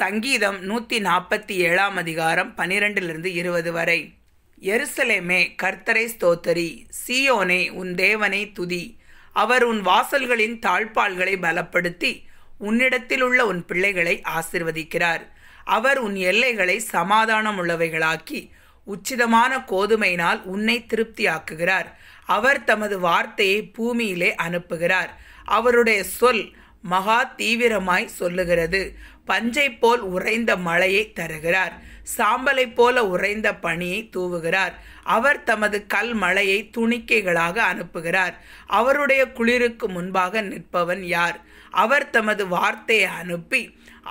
சங்கீதம் நூற்றி நாற்பத்தி ஏழாம் அதிகாரம் பனிரெண்டிலிருந்து இருபது வரை எருசலேமே கர்த்தரை ஸ்தோத்தரி சியோனே உன் தேவனை துதி அவர் உன் வாசல்களின் தாழ்பால்களை பலப்படுத்தி உன்னிடத்தில் உள்ள உன் பிள்ளைகளை ஆசிர்வதிக்கிறார் அவர் உன் எல்லைகளை சமாதானம் உள்ளவைகளாக்கி உச்சிதமான கோதுமையினால் உன்னை திருப்தியாக்குகிறார் அவர் தமது வார்த்தையை பூமியிலே அனுப்புகிறார் அவருடைய சொல் மகா தீவிரமாய் சொல்லுகிறது பஞ்சை போல் உறைந்த மழையை தருகிறார் சாம்பலை போல உறைந்த பணியை தூவுகிறார் அவர் தமது கல் மழையை துணிக்கைகளாக அனுப்புகிறார் அவருடைய குளிருக்கு முன்பாக நிற்பவன் யார் அவர் தமது வார்த்தையை அனுப்பி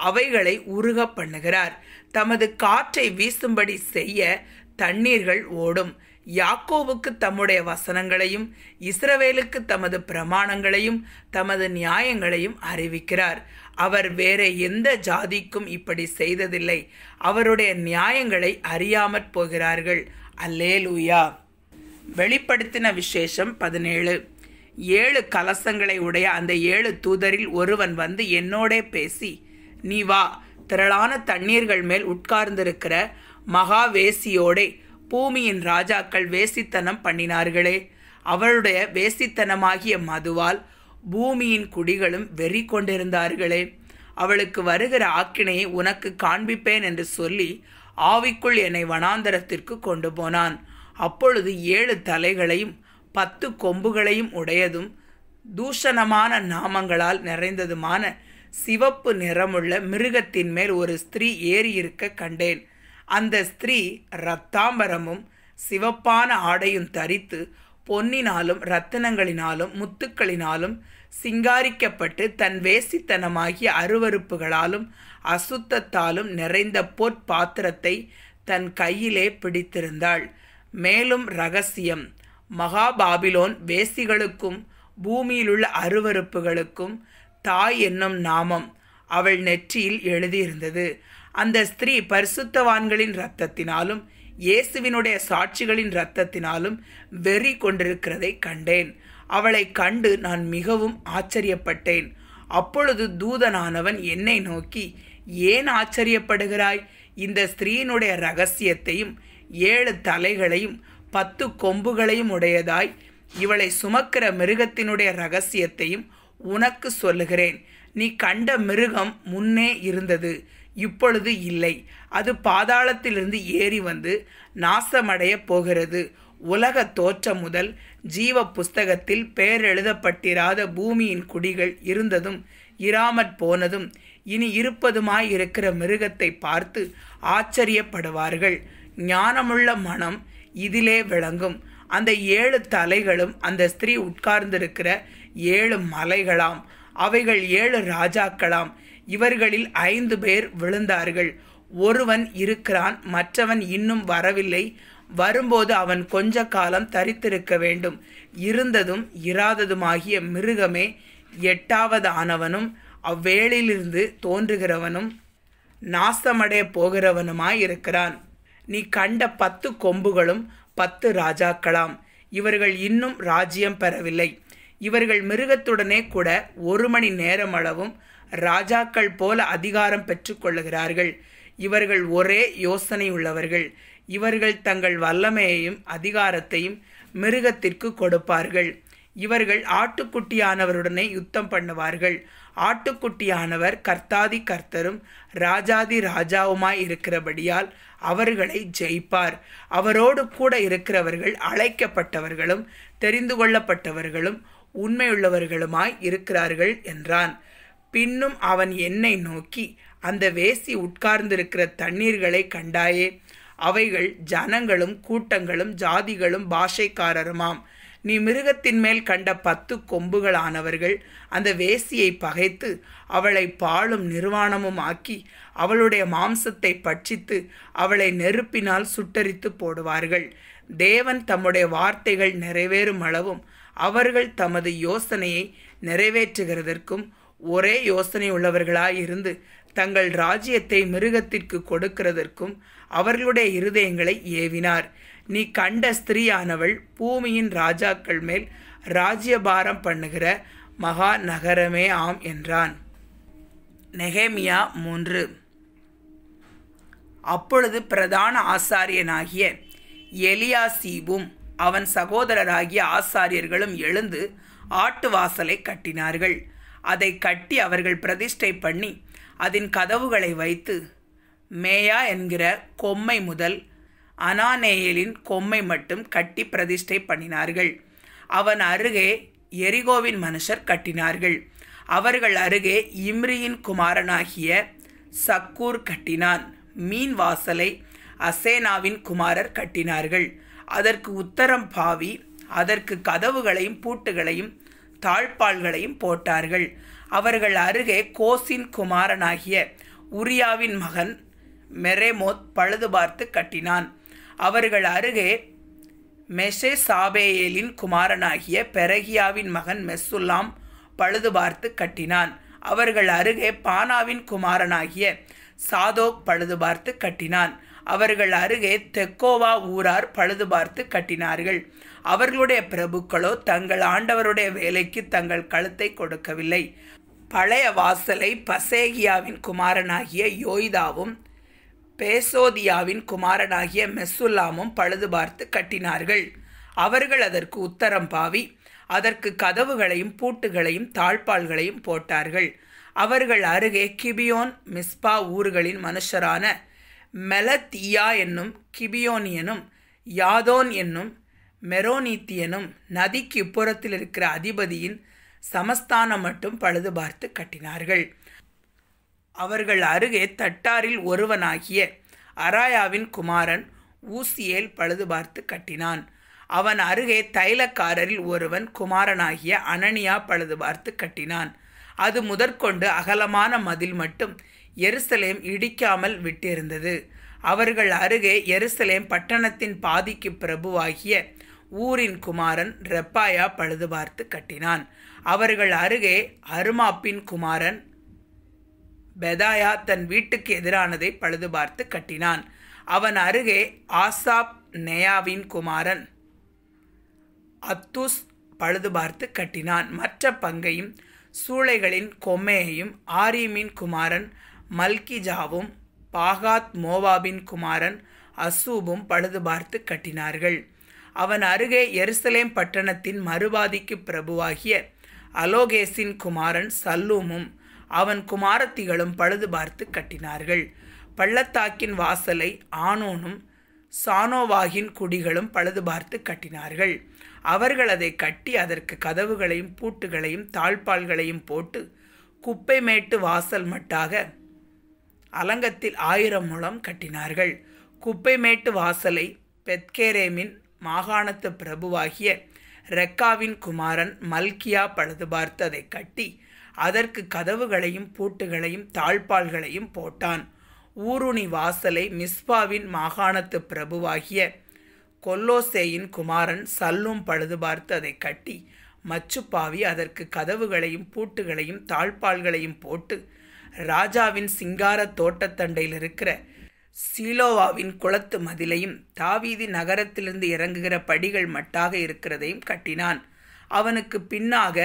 அவைகளை உருக பண்ணுகிறார் தமது காற்றை வீசும்படி செய்ய தண்ணீர்கள் ஓடும் யாக்கோவுக்கு தம்முடைய வசனங்களையும் இஸ்ரவேலுக்கு தமது பிரமாணங்களையும் தமது நியாயங்களையும் அறிவிக்கிறார் அவர் வேற எந்த ஜாதிக்கும் இப்படி செய்ததில்லை அவருடைய நியாயங்களை அறியாமற் போகிறார்கள் அல்லே லூயா வெளிப்படுத்தின விசேஷம் பதினேழு ஏழு கலசங்களை உடைய அந்த ஏழு தூதரில் ஒருவன் வந்து என்னோடே பேசி நீ வா திரளான தண்ணீர்கள் மேல் உட்கார்ந்திருக்கிற மகா பூமியின் ராஜாக்கள் வேசித்தனம் பண்ணினார்களே அவளுடைய வேசித்தனமாகிய மதுவால் பூமியின் குடிகளும் வெறி கொண்டிருந்தார்களே அவளுக்கு வருகிற ஆக்கினையை உனக்கு காண்பிப்பேன் என்று சொல்லி ஆவிக்குள் என்னை வனாந்தரத்திற்கு கொண்டு போனான் அப்பொழுது ஏழு தலைகளையும் பத்து கொம்புகளையும் உடையதும் தூஷணமான நாமங்களால் நிறைந்ததுமான சிவப்பு நிறமுள்ள மிருகத்தின் மேல் ஒரு ஸ்திரீ ஏறியிருக்க கண்டேன் அந்த ஸ்திரீ இரத்தாம்பரமும் சிவப்பான ஆடையும் தரித்து பொன்னினாலும் இரத்தினங்களினாலும் முத்துக்களினாலும் சிங்காரிக்கப்பட்டு தன் வேசித்தனமாகிய அருவறுப்புகளாலும் அசுத்தத்தாலும் நிறைந்த பொற்பாத்திரத்தை தன் கையிலே பிடித்திருந்தாள் மேலும் ரகசியம் மகாபாபிலோன் வேசிகளுக்கும் பூமியிலுள்ள அருவறுப்புகளுக்கும் தாய் என்னும் நாமம் அவள் நெற்றியில் எழுதியிருந்தது அந்த ஸ்திரீ பரிசுத்தவான்களின் இரத்தத்தினாலும் இயேசுவினுடைய சாட்சிகளின் இரத்தத்தினாலும் வெறி கொண்டிருக்கிறதை கண்டேன் அவளை கண்டு நான் மிகவும் ஆச்சரியப்பட்டேன் அப்பொழுது தூதனானவன் என்னை நோக்கி ஏன் ஆச்சரியப்படுகிறாய் இந்த ஸ்திரீனுடைய ரகசியத்தையும் ஏழு தலைகளையும் பத்து கொம்புகளையும் உடையதாய் இவளை சுமக்கிற மிருகத்தினுடைய ரகசியத்தையும் உனக்கு சொல்லுகிறேன் நீ கண்ட மிருகம் முன்னே இருந்தது இப்பொழுது இல்லை அது பாதாளத்திலிருந்து ஏறி வந்து நாசமடைய போகிறது உலக தோற்றம் முதல் ஜீவ புஸ்தகத்தில் பெயர் எழுதப்பட்டிராத பூமியின் குடிகள் இருந்ததும் இராமற் போனதும் இனி இருப்பதுமாய் இருக்கிற மிருகத்தை பார்த்து ஆச்சரியப்படுவார்கள் ஞானமுள்ள மனம் இதிலே விளங்கும் அந்த ஏழு தலைகளும் அந்த ஸ்திரீ உட்கார்ந்திருக்கிற ஏழு மலைகளாம் அவைகள் ஏழு ராஜாக்களாம் இவர்களில் ஐந்து பேர் விழுந்தார்கள் ஒருவன் இருக்கிறான் மற்றவன் இன்னும் வரவில்லை வரும்போது அவன் கொஞ்ச காலம் தரித்திருக்க வேண்டும் இருந்ததும் இராததுமாகிய மிருகமே எட்டாவது ஆனவனும் அவ்வேளிலிருந்து தோன்றுகிறவனும் நாசமடைய போகிறவனுமாயிருக்கிறான் நீ கண்ட பத்து கொம்புகளும் பத்து ராஜாக்களாம் இவர்கள் இன்னும் ராஜ்யம் பெறவில்லை இவர்கள் மிருகத்துடனே கூட ஒரு மணி நேரமளவும் ராஜாக்கள் போல அதிகாரம் பெற்றுக்கொள்ளுகிறார்கள் இவர்கள் ஒரே யோசனை உள்ளவர்கள் இவர்கள் தங்கள் வல்லமையையும் அதிகாரத்தையும் மிருகத்திற்கு கொடுப்பார்கள் இவர்கள் ஆட்டுக்குட்டியானவருடனே யுத்தம் பண்ணுவார்கள் ஆட்டுக்குட்டியானவர் கர்த்தாதி கர்த்தரும் ராஜாதி ராஜாவுமாய் இருக்கிறபடியால் அவர்களை ஜெயிப்பார் அவரோடு கூட இருக்கிறவர்கள் அழைக்கப்பட்டவர்களும் தெரிந்து கொள்ளப்பட்டவர்களும் உண்மையுள்ளவர்களுமாய் இருக்கிறார்கள் என்றான் பின்னும் அவன் என்னை நோக்கி அந்த வேசி உட்கார்ந்திருக்கிற தண்ணீர்களை கண்டாயே அவைகள் ஜனங்களும் கூட்டங்களும் ஜாதிகளும் பாஷைக்காரருமாம் நீ மிருகத்தின் மேல் கண்ட பத்து கொம்புகளானவர்கள் அந்த வேசியை பகைத்து அவளை பாழும் நிர்வாணமும் ஆக்கி அவளுடைய மாம்சத்தை பட்சித்து அவளை நெருப்பினால் சுட்டரித்து போடுவார்கள் தேவன் தம்முடைய வார்த்தைகள் நிறைவேறும் அளவும் அவர்கள் தமது யோசனையை நிறைவேற்றுகிறதற்கும் ஒரே யோசனை உள்ளவர்களாயிருந்து தங்கள் ராஜ்யத்தை மிருகத்திற்கு கொடுக்கிறதற்கும் அவர்களுடைய இருதயங்களை ஏவினார் நீ கண்ட ஸ்திரீயானவள் பூமியின் ராஜாக்கள் மேல் ராஜ்யபாரம் பண்ணுகிற மகா நகரமே ஆம் என்றான் நெகேமியா மூன்று அப்பொழுது பிரதான ஆசாரியனாகிய எலியாசீபும் அவன் சகோதரராகிய ஆசாரியர்களும் எழுந்து ஆட்டு வாசலை கட்டினார்கள் அதை கட்டி அவர்கள் பிரதிஷ்டை பண்ணி அதன் கதவுகளை வைத்து மேயா என்கிற கொம்மை முதல் அனானேயலின் கொம்மை மட்டும் கட்டி பிரதிஷ்டை பண்ணினார்கள் அவன் அருகே எரிகோவின் மனுஷர் கட்டினார்கள் அவர்கள் அருகே இம்ரியின் குமாரனாகிய சக்கூர் கட்டினான் மீன் வாசலை அசேனாவின் குமாரர் கட்டினார்கள் அதற்கு உத்தரம் பாவி அதற்கு கதவுகளையும் பூட்டுகளையும் தாழ்பால்களையும் போட்டார்கள் அவர்கள் அருகே கோசின் குமாரனாகிய உரியாவின் மகன் மெரேமோத் பழுது பார்த்து கட்டினான் அவர்கள் அருகே மெஷே சாபேயேலின் குமாரனாகிய பெரகியாவின் மகன் மெஸ்ஸுல்லாம் பழுது பார்த்து கட்டினான் அவர்கள் அருகே பானாவின் குமாரனாகிய சாதோக் பழுது பார்த்து கட்டினான் அவர்கள் அருகே தெக்கோவா ஊரார் பழுது பார்த்து கட்டினார்கள் அவர்களுடைய பிரபுக்களோ தங்கள் ஆண்டவருடைய வேலைக்கு தங்கள் கழுத்தை கொடுக்கவில்லை பழைய வாசலை பசேகியாவின் குமாரனாகிய யோய்தாவும் பேசோதியாவின் குமாரனாகிய மெசுல்லாமும் பழுது பார்த்து கட்டினார்கள் அவர்கள் அதற்கு உத்தரம் பாவி அதற்கு கதவுகளையும் பூட்டுகளையும் தாழ்பால்களையும் போட்டார்கள் அவர்கள் அருகே கிபியோன் மிஸ்பா ஊர்களின் மனுஷரான மெலத்தியா என்னும் கிபியோனியனும் யாதோன் என்னும் மெரோனீத்தியனும் நதிக்கு இப்புறத்தில் இருக்கிற அதிபதியின் சமஸ்தானம் மட்டும் பழுது பார்த்து கட்டினார்கள் அவர்கள் அருகே தட்டாரில் ஒருவனாகிய அராயாவின் குமாரன் ஊசியேல் பழுது பார்த்து கட்டினான் அவன் அருகே தைலக்காரரில் ஒருவன் குமாரனாகிய அனனியா பழுது பார்த்து கட்டினான் அது முதற்கொண்டு அகலமான மதில் மட்டும் எருசலேம் இடிக்காமல் விட்டிருந்தது அவர்கள் அருகே எருசலேம் பட்டணத்தின் பாதிக்கு பிரபுவாகிய ஊரின் குமாரன் ரெப்பாயா பழுது பார்த்து கட்டினான் அவர்கள் அருகே அருமாப்பின் குமாரன் பெதாயா தன் வீட்டுக்கு எதிரானதை பழுது பார்த்து கட்டினான் அவன் அருகே ஆசாப் நேயாவின் குமாரன் அத்துஸ் பழுது பார்த்து கட்டினான் மற்ற பங்கையும் சூளைகளின் கொம்மையையும் ஆரியமின் குமாரன் மல்கிஜாவும் பாகாத் மோவாபின் குமாரன் அசூபும் பழுது பார்த்து கட்டினார்கள் அவன் அருகே எருசலேம் பட்டணத்தின் மறுபாதிக்கு பிரபுவாகிய அலோகேசின் குமாரன் சல்லூமும் அவன் குமாரத்திகளும் பழுது பார்த்து கட்டினார்கள் பள்ளத்தாக்கின் வாசலை ஆனோனும் சானோவாகின் குடிகளும் பழுது பார்த்து கட்டினார்கள் அவர்கள் அதை கட்டி அதற்கு கதவுகளையும் பூட்டுகளையும் தாழ்பால்களையும் போட்டு குப்பை மேட்டு வாசல் மட்டாக அலங்கத்தில் ஆயிரம் மூலம் கட்டினார்கள் குப்பை மேட்டு வாசலை பெத்கேரேமின் மாகாணத்து பிரபுவாகிய ரெக்காவின் குமாரன் மல்கியா பழுது பார்த்ததை கட்டி அதற்கு கதவுகளையும் பூட்டுகளையும் தாழ்பால்களையும் போட்டான் ஊருணி வாசலை மிஸ்பாவின் மாகாணத்து பிரபுவாகிய கொல்லோசேயின் குமாரன் சல்லும் பழுது பார்த்ததை கட்டி மச்சுப்பாவி அதற்கு கதவுகளையும் பூட்டுகளையும் தாழ்பால்களையும் போட்டு ராஜாவின் சிங்கார தோட்டத்தண்டையில் இருக்கிற சீலோவாவின் குளத்து மதிலையும் தாவீதி நகரத்திலிருந்து இறங்குகிற படிகள் மட்டாக இருக்கிறதையும் கட்டினான் அவனுக்கு பின்னாக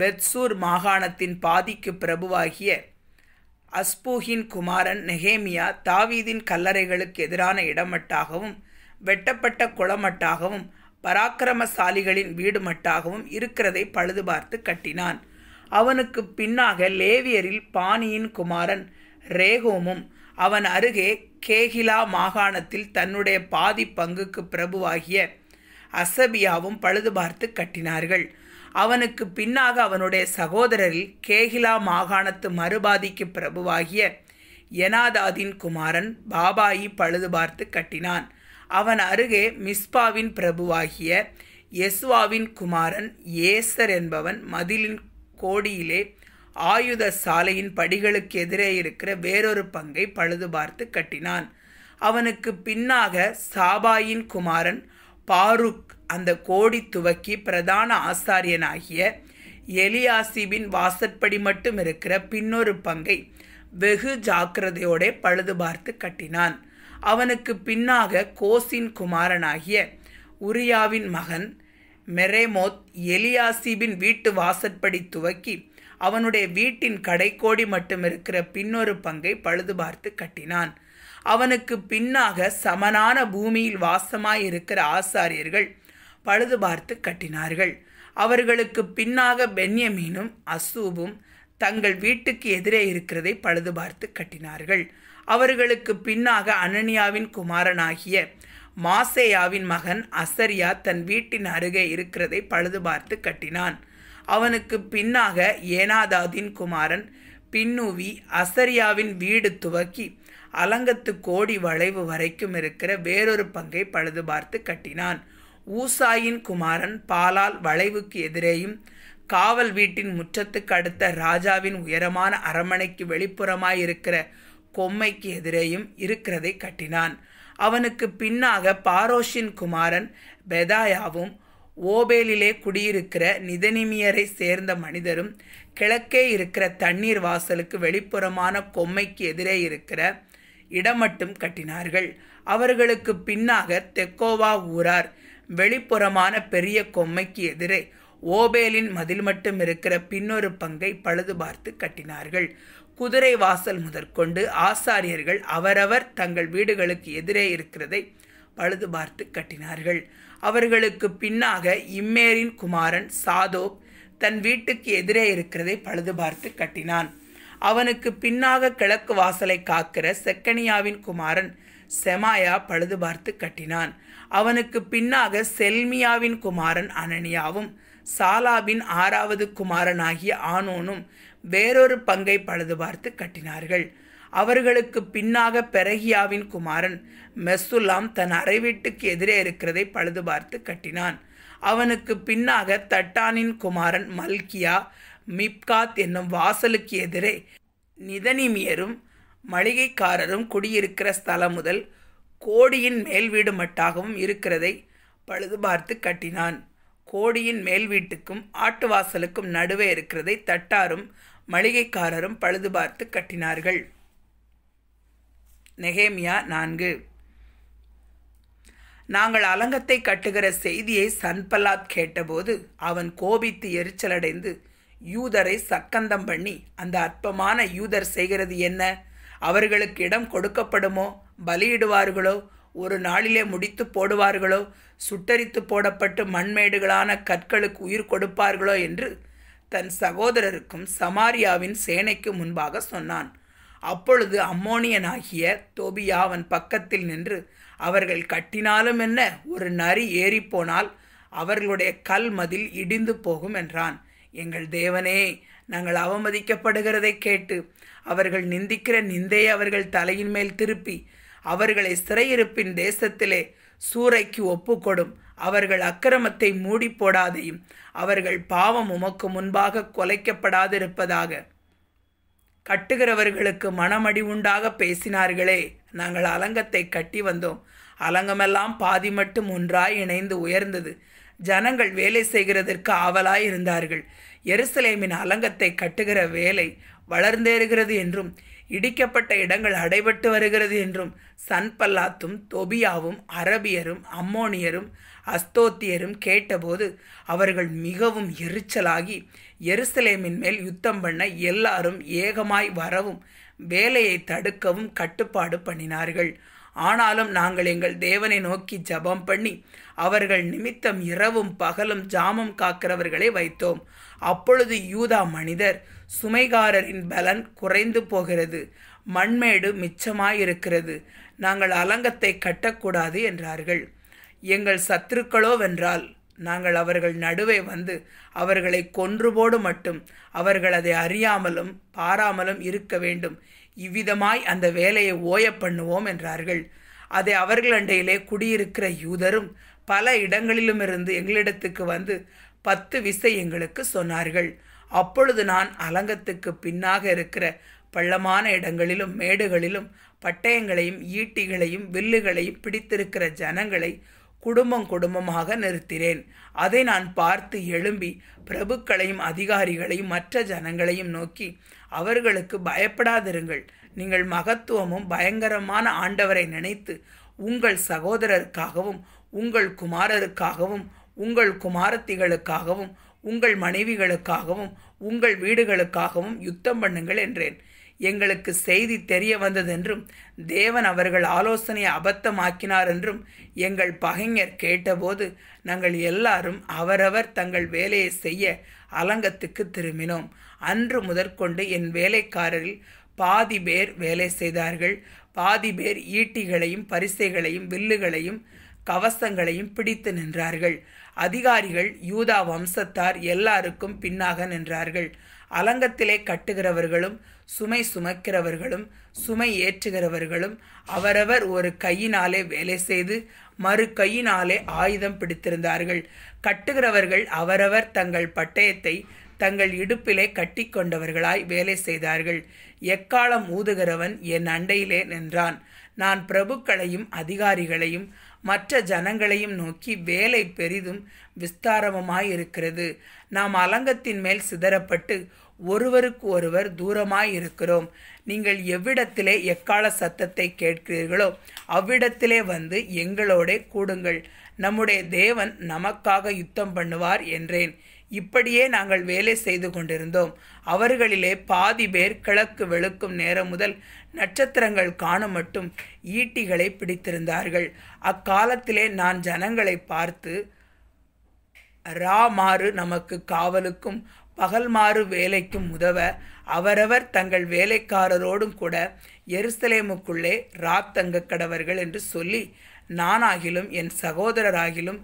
பெத்சூர் மாகாணத்தின் பாதிக்கு பிரபுவாகிய அஸ்பூஹின் குமாரன் நெஹேமியா தாவீதின் கல்லறைகளுக்கு எதிரான இடமட்டாகவும் வெட்டப்பட்ட குளமட்டாகவும் பராக்கிரமசாலிகளின் வீடு மட்டாகவும் இருக்கிறதை பழுது பார்த்து கட்டினான் அவனுக்கு பின்னாக லேவியரில் பாணியின் குமாரன் ரேகோமும் அவன் அருகே கேகிலா மாகாணத்தில் தன்னுடைய பாதி பங்குக்கு பிரபுவாகிய அசபியாவும் பழுது பார்த்து கட்டினார்கள் அவனுக்கு பின்னாக அவனுடைய சகோதரரில் கேகிலா மாகாணத்து மறுபாதிக்கு பிரபுவாகிய எனாதாதின் குமாரன் பாபாயி பழுது பார்த்து கட்டினான் அவன் அருகே மிஸ்பாவின் பிரபுவாகிய எஸ்வாவின் குமாரன் ஏசர் என்பவன் மதிலின் கோடியிலே ஆயுத சாலையின் படிகளுக்கு எதிரே இருக்கிற வேறொரு பங்கை பழுது பார்த்து கட்டினான் அவனுக்கு பின்னாக சாபாயின் குமாரன் பாருக் அந்த கோடி துவக்கி பிரதான ஆசாரியனாகிய எலியாசிபின் வாசற்படி மட்டும் இருக்கிற பின்னொரு பங்கை வெகு ஜாக்கிரதையோட பழுது பார்த்து கட்டினான் அவனுக்கு பின்னாக கோசின் குமாரனாகிய உரியாவின் மகன் மெரேமோத் எலியாசிபின் வீட்டு வாசற்படி துவக்கி அவனுடைய வீட்டின் கடைக்கோடி மட்டும் இருக்கிற பின்னொரு பங்கை பழுது பார்த்து கட்டினான் அவனுக்கு பின்னாக சமனான பூமியில் வாசமாயிருக்கிற இருக்கிற ஆசாரியர்கள் பழுது பார்த்து கட்டினார்கள் அவர்களுக்கு பின்னாக பென்யமீனும் அசூபும் தங்கள் வீட்டுக்கு எதிரே இருக்கிறதை பழுது பார்த்து கட்டினார்கள் அவர்களுக்கு பின்னாக அனனியாவின் குமாரனாகிய மாசேயாவின் மகன் அசரியா தன் வீட்டின் அருகே இருக்கிறதை பழுது பார்த்து கட்டினான் அவனுக்கு பின்னாக ஏனாதாதின் குமாரன் பின்னுவி அசரியாவின் வீடு துவக்கி அலங்கத்து கோடி வளைவு வரைக்கும் இருக்கிற வேறொரு பங்கை பழுது பார்த்து கட்டினான் ஊசாயின் குமாரன் பாலால் வளைவுக்கு எதிரேயும் காவல் வீட்டின் முற்றத்துக்கு அடுத்த ராஜாவின் உயரமான அரமனைக்கு வெளிப்புறமாயிருக்கிற கொம்மைக்கு எதிரேயும் இருக்கிறதை கட்டினான் அவனுக்கு பின்னாக பாரோஷின் குமாரன் பெதாயாவும் ஓபேலிலே குடியிருக்கிற நிதனிமியரை சேர்ந்த மனிதரும் கிழக்கே இருக்கிற தண்ணீர் வாசலுக்கு வெளிப்புறமான கொம்மைக்கு எதிரே இருக்கிற இடமட்டும் கட்டினார்கள் அவர்களுக்கு பின்னாக தெக்கோவா ஊரார் வெளிப்புறமான பெரிய கொம்மைக்கு எதிரே ஓபேலின் மதில் மட்டும் இருக்கிற பின்னொரு பங்கை பழுது பார்த்து கட்டினார்கள் குதிரை வாசல் முதற்கொண்டு ஆசாரியர்கள் அவரவர் தங்கள் வீடுகளுக்கு எதிரே இருக்கிறதை பழுது பார்த்து கட்டினார்கள் அவர்களுக்கு பின்னாக இம்மேரின் குமாரன் சாதோப் தன் வீட்டுக்கு எதிரே இருக்கிறதை பழுது பார்த்து கட்டினான் அவனுக்கு பின்னாக கிழக்கு வாசலை காக்கிற செக்கனியாவின் குமாரன் செமாயா பழுது பார்த்து கட்டினான் அவனுக்கு பின்னாக செல்மியாவின் குமாரன் அனனியாவும் சாலாபின் ஆறாவது குமாரனாகிய ஆனோனும் வேறொரு பங்கை பழுது பார்த்து கட்டினார்கள் அவர்களுக்கு பின்னாக பெரகியாவின் குமாரன் மெசுல்லாம் தன் அறை வீட்டுக்கு எதிரே இருக்கிறதை பழுது பார்த்து கட்டினான் அவனுக்கு பின்னாக தட்டானின் குமாரன் மல்கியா மிப்காத் என்னும் வாசலுக்கு எதிரே நிதனிமியரும் மளிகைக்காரரும் குடியிருக்கிற ஸ்தலம் முதல் கோடியின் மேல் வீடு மட்டாகவும் இருக்கிறதை பழுது பார்த்து கட்டினான் கோடியின் மேல் வீட்டுக்கும் ஆட்டு வாசலுக்கும் நடுவே இருக்கிறதை தட்டாரும் மளிகைக்காரரும் பழுது பார்த்து கட்டினார்கள் நெகேமியா நான்கு நாங்கள் அலங்கத்தை கட்டுகிற செய்தியை சன்பலாத் கேட்டபோது அவன் கோபித்து எரிச்சலடைந்து யூதரை சக்கந்தம் பண்ணி அந்த அற்பமான யூதர் செய்கிறது என்ன அவர்களுக்கு இடம் கொடுக்கப்படுமோ பலியிடுவார்களோ ஒரு நாளிலே முடித்து போடுவார்களோ சுட்டரித்து போடப்பட்டு மண்மேடுகளான கற்களுக்கு உயிர் கொடுப்பார்களோ என்று தன் சகோதரருக்கும் சமாரியாவின் சேனைக்கு முன்பாக சொன்னான் அப்பொழுது அம்மோனியனாகிய தோபியா அவன் பக்கத்தில் நின்று அவர்கள் கட்டினாலும் என்ன ஒரு நரி ஏறிப்போனால் அவர்களுடைய கல் மதில் இடிந்து போகும் என்றான் எங்கள் தேவனே நாங்கள் அவமதிக்கப்படுகிறதை கேட்டு அவர்கள் நிந்திக்கிற நிந்தையை அவர்கள் தலையின் மேல் திருப்பி அவர்களை சிறையிருப்பின் தேசத்திலே சூறைக்கு ஒப்புக்கொடும் அவர்கள் அக்கிரமத்தை மூடி போடாதையும் அவர்கள் பாவம் உமக்கு முன்பாக கொலைக்கப்படாதிருப்பதாக கட்டுகிறவர்களுக்கு மனமடி உண்டாக பேசினார்களே நாங்கள் அலங்கத்தை கட்டி வந்தோம் அலங்கமெல்லாம் பாதி மட்டும் ஒன்றாய் இணைந்து உயர்ந்தது ஜனங்கள் வேலை செய்கிறதற்கு ஆவலாய் இருந்தார்கள் எருசலேமின் அலங்கத்தை கட்டுகிற வேலை வளர்ந்தேறுகிறது என்றும் இடிக்கப்பட்ட இடங்கள் அடைபட்டு வருகிறது என்றும் சன்பல்லாத்தும் தொபியாவும் அரபியரும் அம்மோனியரும் அஸ்தோத்தியரும் கேட்டபோது அவர்கள் மிகவும் எரிச்சலாகி எருசலேமின் மேல் யுத்தம் பண்ண எல்லாரும் ஏகமாய் வரவும் வேலையை தடுக்கவும் கட்டுப்பாடு பண்ணினார்கள் ஆனாலும் நாங்கள் எங்கள் தேவனை நோக்கி ஜபம் பண்ணி அவர்கள் நிமித்தம் இரவும் பகலும் ஜாமம் காக்கிறவர்களை வைத்தோம் அப்பொழுது யூதா மனிதர் சுமைகாரரின் பலன் குறைந்து போகிறது மண்மேடு மிச்சமாயிருக்கிறது நாங்கள் அலங்கத்தை கட்டக்கூடாது என்றார்கள் எங்கள் சத்துருக்களோவென்றால் நாங்கள் அவர்கள் நடுவே வந்து அவர்களை கொன்றுபோடு மட்டும் அவர்கள் அதை அறியாமலும் பாராமலும் இருக்க வேண்டும் இவ்விதமாய் அந்த வேலையை ஓய பண்ணுவோம் என்றார்கள் அதை அவர்கள் அண்டையிலே குடியிருக்கிற யூதரும் பல இடங்களிலும் இருந்து எங்களிடத்துக்கு வந்து பத்து விசை எங்களுக்கு சொன்னார்கள் அப்பொழுது நான் அலங்கத்துக்கு பின்னாக இருக்கிற பள்ளமான இடங்களிலும் மேடுகளிலும் பட்டயங்களையும் ஈட்டிகளையும் வில்லுகளையும் பிடித்திருக்கிற ஜனங்களை குடும்பம் குடும்பமாக நிறுத்தினேன் அதை நான் பார்த்து எழும்பி பிரபுக்களையும் அதிகாரிகளையும் மற்ற ஜனங்களையும் நோக்கி அவர்களுக்கு பயப்படாதிருங்கள் நீங்கள் மகத்துவமும் பயங்கரமான ஆண்டவரை நினைத்து உங்கள் சகோதரருக்காகவும் உங்கள் குமாரருக்காகவும் உங்கள் குமாரத்திகளுக்காகவும் உங்கள் மனைவிகளுக்காகவும் உங்கள் வீடுகளுக்காகவும் யுத்தம் பண்ணுங்கள் என்றேன் எங்களுக்கு செய்தி தெரிய வந்ததென்றும் தேவன் அவர்கள் ஆலோசனையை அபத்தமாக்கினார் என்றும் எங்கள் பகைஞர் கேட்டபோது நாங்கள் எல்லாரும் அவரவர் தங்கள் வேலையை செய்ய அலங்கத்துக்கு திரும்பினோம் அன்று முதற்கொண்டு என் வேலைக்காரரில் பாதி பேர் வேலை செய்தார்கள் பாதி பேர் ஈட்டிகளையும் பரிசைகளையும் வில்லுகளையும் கவசங்களையும் பிடித்து நின்றார்கள் அதிகாரிகள் யூதா வம்சத்தார் எல்லாருக்கும் பின்னாக நின்றார்கள் அலங்கத்திலே கட்டுகிறவர்களும் சுமை சுமக்கிறவர்களும் சுமை ஏற்றுகிறவர்களும் அவரவர் ஒரு கையினாலே வேலை செய்து மறு கையினாலே ஆயுதம் பிடித்திருந்தார்கள் கட்டுகிறவர்கள் அவரவர் தங்கள் பட்டயத்தை தங்கள் இடுப்பிலே கட்டி கொண்டவர்களாய் வேலை செய்தார்கள் எக்காலம் ஊதுகிறவன் என் அண்டையிலே நின்றான் நான் பிரபுக்களையும் அதிகாரிகளையும் மற்ற ஜனங்களையும் நோக்கி வேலை பெரிதும் விஸ்தாரமாயிருக்கிறது நாம் அலங்கத்தின் மேல் சிதறப்பட்டு ஒருவருக்கு ஒருவர் தூரமாயிருக்கிறோம் நீங்கள் எவ்விடத்திலே எக்கால சத்தத்தை கேட்கிறீர்களோ அவ்விடத்திலே வந்து எங்களோட கூடுங்கள் நம்முடைய தேவன் நமக்காக யுத்தம் பண்ணுவார் என்றேன் இப்படியே நாங்கள் வேலை செய்து கொண்டிருந்தோம் அவர்களிலே பாதி பேர் கிழக்கு வெளுக்கும் நேரம் முதல் நட்சத்திரங்கள் காண மட்டும் ஈட்டிகளை பிடித்திருந்தார்கள் அக்காலத்திலே நான் ஜனங்களை பார்த்து ராமாறு நமக்கு காவலுக்கும் பகல்மாறு வேலைக்கும் உதவ அவரவர் தங்கள் வேலைக்காரரோடும் கூட எருசலேமுக்குள்ளே ராத்தங்க கடவர்கள் என்று சொல்லி நானாகிலும் என் சகோதரராகிலும்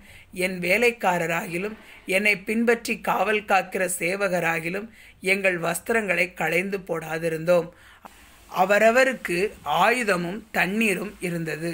என் வேலைக்காரராகிலும் என்னை பின்பற்றி காவல் காக்கிற சேவகராகிலும் எங்கள் வஸ்திரங்களை களைந்து போடாதிருந்தோம் அவரவருக்கு ஆயுதமும் தண்ணீரும் இருந்தது